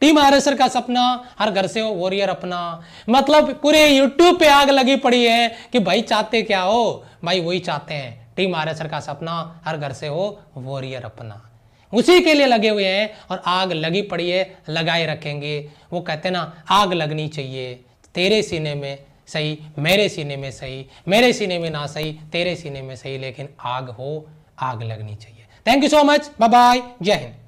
team RSS का सपना हर घर से हो वॉरियर अपना मतलब पूरे यूट्यूब पे आग लगी पड़ी है कि भाई चाहते क्या हो भाई वही चाहते हैं टीम आरएसएस का सपना हर घर से हो वॉरियर अपना उसी के लिए लगे हुए हैं और आग लगी पड़ी है लगाए रखेंगे वो कहते ना आग लगनी चाहिए तेरे सीने में सही मेरे सीने में सही मेरे सीने में ना सही तेरे सीने में सही लेकिन आग हो आग लगनी चाहिए thank you so much bye bye जय हिंद